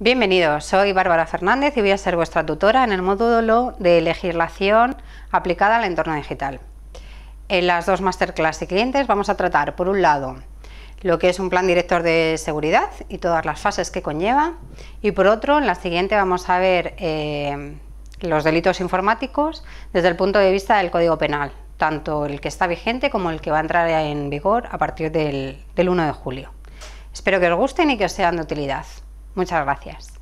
Bienvenidos, soy Bárbara Fernández y voy a ser vuestra tutora en el módulo de legislación aplicada al entorno digital. En las dos masterclass y clientes vamos a tratar, por un lado, lo que es un plan director de seguridad y todas las fases que conlleva, y por otro, en la siguiente vamos a ver eh, los delitos informáticos desde el punto de vista del Código Penal, tanto el que está vigente como el que va a entrar en vigor a partir del, del 1 de julio. Espero que os gusten y que os sean de utilidad. Muchas gracias.